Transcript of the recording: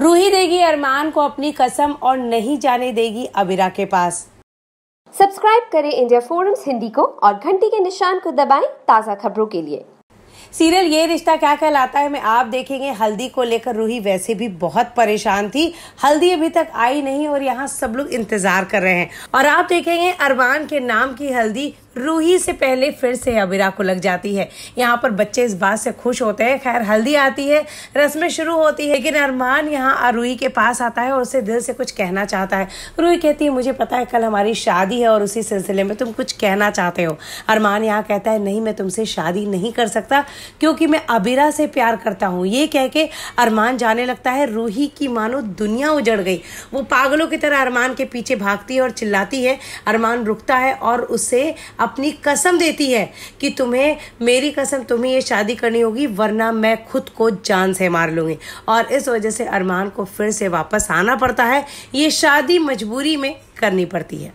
रूही देगी अरमान को अपनी कसम और नहीं जाने देगी अबिरा के पास सब्सक्राइब करें इंडिया फोरम्स हिंदी को और घंटी के निशान को दबाएं ताज़ा खबरों के लिए सीरियल ये रिश्ता क्या कहलाता है मैं आप देखेंगे हल्दी को लेकर रूही वैसे भी बहुत परेशान थी हल्दी अभी तक आई नहीं और यहाँ सब लोग इंतजार कर रहे हैं और आप देखेंगे अरमान के नाम की हल्दी रूही से पहले फिर से अबिरा को लग जाती है यहाँ पर बच्चे इस बात से खुश होते हैं खैर हल्दी आती है रस्में शुरू होती है लेकिन अरमान यहाँ रूही के पास आता है और उसे दिल से कुछ कहना चाहता है रूही कहती है मुझे पता है कल हमारी शादी है और उसी सिलसिले में तुम कुछ कहना चाहते हो अरमान यहाँ कहता है नहीं मैं तुमसे शादी नहीं कर सकता क्योंकि मैं अबिरा से प्यार करता हूँ ये कह के अरमान जाने लगता है रूही की मानो दुनिया उजड़ गई वो पागलों की तरह अरमान के पीछे भागती है और चिल्लाती है अरमान रुकता है और उसे अपनी कसम देती है कि तुम्हें मेरी कसम तुम्हें ये शादी करनी होगी वरना मैं खुद को जान से मार लूँगी और इस वजह से अरमान को फिर से वापस आना पड़ता है ये शादी मजबूरी में करनी पड़ती है